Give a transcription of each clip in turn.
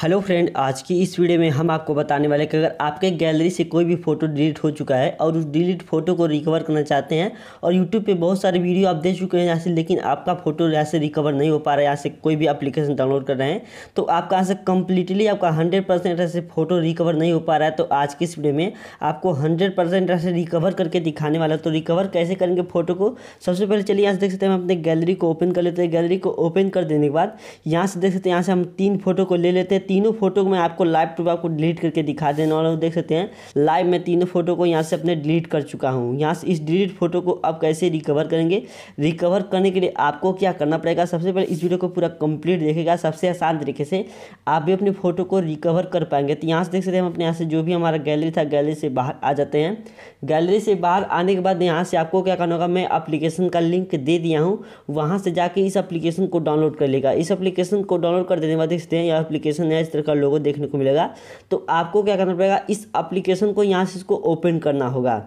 hello friend आज की इस वीडियो में हम आपको बताने वाले कि अगर आपके गैलरी से कोई भी फ़ोटो डिलीट हो चुका है और उस डिलीट फ़ोटो को रिकवर करना चाहते हैं और यूट्यूब पे बहुत सारे वीडियो आप दे चुके हैं यहाँ से लेकिन आपका फ़ोटो यहाँ से रिकवर नहीं हो पा रहा है यहाँ से कोई भी एप्लीकेशन डाउनलोड कर रहे हैं तो आपका यहाँ से कम्प्लीटली आपका हंड्रेड परसेंट ऐसे फ़ोटो रिकवर नहीं हो पा रहा है तो आज की इस वीडियो में आपको हंड्रेड परसेंट ऐसे रिकवर करके दिखाने वाला तो रिकवर कैसे करेंगे फ़ोटो को सबसे पहले चलिए यहाँ से देख सकते हैं हम अपने गैलरी को ओपन कर लेते हैं गैलरी को ओपन कर देने के बाद यहाँ से देख सकते हैं यहाँ से हम तीन फ़ोटो को ले लेते हैं तीनों फोटो को मैं आपको लाइव प्रूफ आपको डिलीट करके दिखा देना और देख सकते हैं लाइव मैं तीनों फोटो को यहाँ से अपने डिलीट कर चुका हूँ यहाँ से इस डिलीट फोटो को आप कैसे रिकवर करेंगे रिकवर करने के लिए आपको क्या करना पड़ेगा सबसे पहले इस वीडियो को पूरा कंप्लीट देखेगा सबसे आसान तरीके से आप भी अपनी फ़ोटो को रिकवर कर पाएंगे तो यहाँ से देख सकते हैं हम अपने यहाँ से जो भी हमारा गैलरी था गैलरी से बाहर आ जाते हैं गैलरी से बाहर आने के बाद यहाँ से आपको क्या करना होगा मैं अप्लीकेशन का लिंक दे दिया हूँ वहाँ से जाके इस अप्लीकेशन को डाउनलोड कर लेगा इस अप्लीकेशन को डाउनलोड कर देने के बाद देखते हैं यह अप्लीकेशन नया इस तरह का लोगो देखने को मिलेगा तो आपको क्या करना पड़ेगा इस एप्लीकेशन को यहाँ से इसको ओपन करना होगा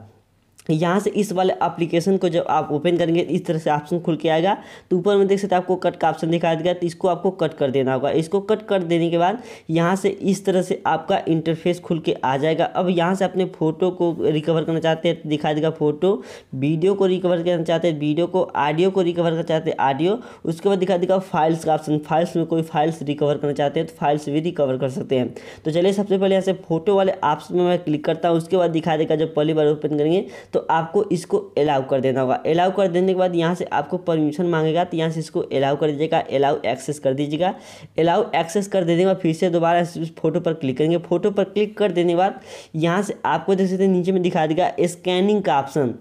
यहाँ से इस वाले एप्लीकेशन को जब आप ओपन करेंगे इस तरह से ऑप्शन खुल के आएगा तो ऊपर में देख सकते हैं आपको कट का ऑप्शन दिखाया गया तो इसको आपको कट कर देना होगा इसको कट कर देने के बाद यहाँ से इस तरह से आपका इंटरफेस खुल के आ जाएगा अब यहाँ से अपने फोटो को रिकवर करना चाहते हैं तो दिखा देगा फोटो वीडियो को रिकवर करना चाहते हैं वीडियो को ऑडियो को रिकवर करना चाहते हैं ऑडियो उसके बाद दिखा देगा फाइल्स का ऑप्शन फाइल्स में कोई फाइल्स रिकवर करना चाहते हैं तो फाइल्स भी रिकवर कर सकते हैं तो चलिए सबसे पहले यहाँ से फोटो वाले ऑप्शन में मैं क्लिक करता हूँ उसके बाद दिखा देगा जब पहली बार ओपन करेंगे तो तो आपको इसको अलाउ कर देना होगा अलाउ कर देने के बाद यहाँ से आपको परमिशन मांगेगा तो यहाँ से इसको अलाउ कर दीजिएगा अलाउ एक्सेस कर दीजिएगा अलाउ एक्सेस कर देने के बाद फिर से दोबारा इस फोटो पर क्लिक करेंगे फोटो पर क्लिक कर देने के बाद यहाँ से आपको देख सकते हैं नीचे में दिखा देगा स्कैनिंग का ऑप्शन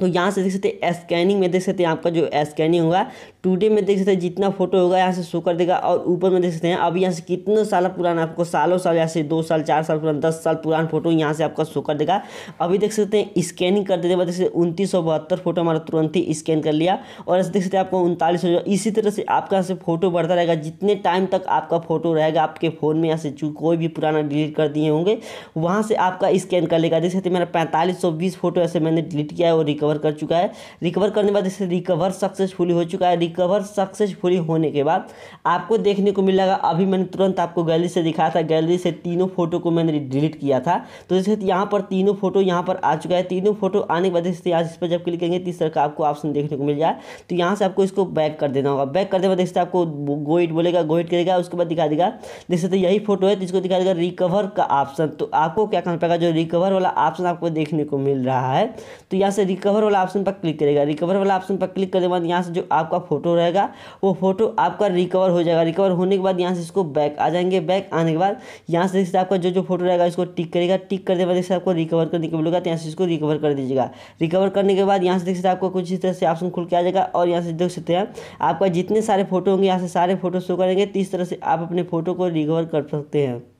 तो यहाँ से देख सकते हैं स्कैनिंग में देख सकते हैं आपका जो स्कैनिंग होगा टूडे में देख सकते हैं जितना फोटो होगा यहाँ से शो कर देगा और ऊपर में देख सकते हैं अभी यहाँ से कितना साल पुराना आपको सालों साल यहाँ से दो साल चार साल पुराना दस साल पुराना फोटो यहाँ से आपका शो कर देगा अभी देख सकते हैं स्कैनिंग कर देते देख सकते उनतीस सौ बहत्तर फोटो हमारा तुरंत ही स्कैन कर लिया और ऐसे देख सकते हैं आपको उनतालीस सौ इसी तरह से आपका यहाँ से फोटो बढ़ता रहेगा जितने टाइम तक आपका फोटो रहेगा आपके फ़ोन में यहाँ से कोई भी पुराना डिलीट कर दिए होंगे वहाँ से आपका स्कैन कर लेगा देख सकते मेरा पैंतालीस सौ बीस फोटो ऐसे मैंने डिलीट किया है और रिकवर कर चुका है रिकवर करने बाद जैसे रिकवर सक्सेसफुली हो चुका है रिकवर सक्सेसफुली होने के बाद आपको देखने को मिलेगा अभी मैंने तुरंत आपको गैलरी से दिखाया था गैलरी से तीनों फोटो को मैंने डिलीट किया था तो जैसे यहाँ पर तीनों फोटो यहाँ पर आ चुका है तीनों फोटो आने के बाद जैसे आज इस पर जब क्लिक करेंगे तरह का आपको ऑप्शन देखने को मिल जाए तो यहाँ से आपको इसको बैक कर देना होगा बैक करने के बाद जैसे आपको गोइट बोलेगा गोइट करेगा उसके बाद दिखा देगा जैसे तो यही फोटो है जिसको तो दिखा देगा रिकवर का ऑप्शन तो आपको क्या करना पड़ेगा जो रिकवर वाला ऑप्शन आपको देखने को मिल रहा है तो यहाँ से रिकवर वाला ऑप्शन पर क्लिक करेगा रिकवर वाला ऑप्शन पर क्लिक करने के बाद यहाँ से जो आपका फ़ोटो रहेगा वो फ़ोटो आपका रिकवर हो जाएगा रिकवर होने के बाद यहाँ से इसको बैक आ जाएंगे बैक आने के बाद यहाँ से देखिए आपका जो जो फोटो रहेगा इसको टिक करेगा टिक करने के बाद जैसे आपको रिकवर करने के मिलेगा तो यहाँ से इसको रिकवर कर दीजिएगा रिकवर करने के बाद यहाँ से देख सकते आपको कुछ इस तरह से ऑप्शन खुल के आ जाएगा और यहाँ से देख सकते हैं आपका जितने सारे फोटो होंगे यहाँ से सारे फोटो शो करेंगे तो इस तरह से आप अपने फोटो को रिकवर कर सकते हैं